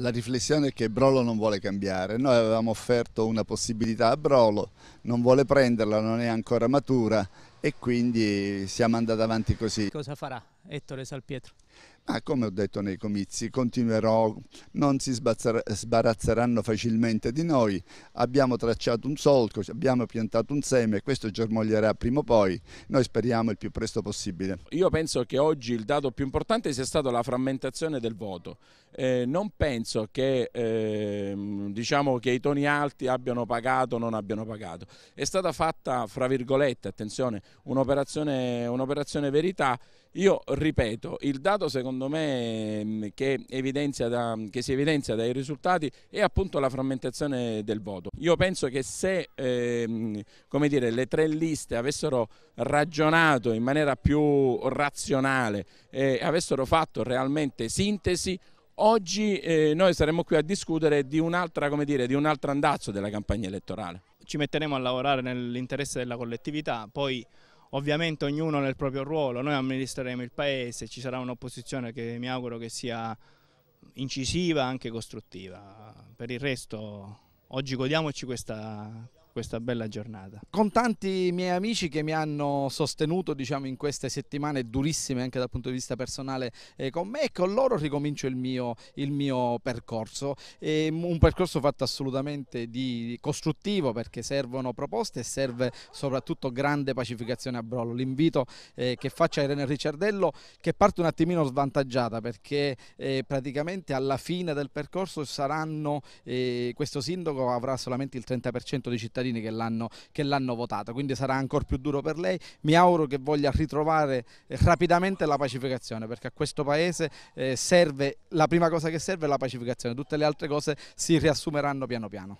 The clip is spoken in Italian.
La riflessione è che Brolo non vuole cambiare, noi avevamo offerto una possibilità a Brolo, non vuole prenderla, non è ancora matura e quindi siamo andati avanti così. Cosa farà Ettore Salpietro? Ma come ho detto nei comizi, continuerò, non si sbarazzeranno facilmente di noi, abbiamo tracciato un solco, abbiamo piantato un seme, questo germoglierà prima o poi, noi speriamo il più presto possibile. Io penso che oggi il dato più importante sia stato la frammentazione del voto, eh, non penso che, eh, diciamo che i toni alti abbiano pagato o non abbiano pagato, è stata fatta, fra virgolette, attenzione, un'operazione un verità. Io ripeto, il dato secondo me mm, che, da, che, si evidenzia dai risultati è appunto la frammentazione del voto. Io penso che se ehm, dire, le tre liste avessero ragionato in maniera più razionale e avessero fatto realmente sintesi, oggi eh, noi saremmo qui a discutere di un'altra di un andazzo della campagna elettorale ci metteremo a lavorare nell'interesse della collettività, poi ovviamente ognuno nel proprio ruolo, noi amministreremo il paese, ci sarà un'opposizione che mi auguro che sia incisiva e anche costruttiva. Per il resto oggi godiamoci questa, questa bella giornata. Con tanti miei amici che mi hanno sostenuto diciamo, in queste settimane durissime anche dal punto di vista personale eh, con me e con loro ricomincio il mio, il mio percorso. E un percorso fatto assolutamente di costruttivo perché servono proposte e serve soprattutto grande pacificazione a Brolo. L'invito eh, che faccia Irene Ricciardello che parte un attimino svantaggiata perché eh, praticamente alla fine del percorso saranno, eh, questo sindaco avrà solamente il 30% di cittadini cittadini che l'hanno, votata, quindi sarà ancora più duro per lei. Mi auguro che voglia ritrovare eh, rapidamente la pacificazione perché a questo Paese eh, serve, la prima cosa che serve è la pacificazione, tutte le altre cose si riassumeranno piano piano.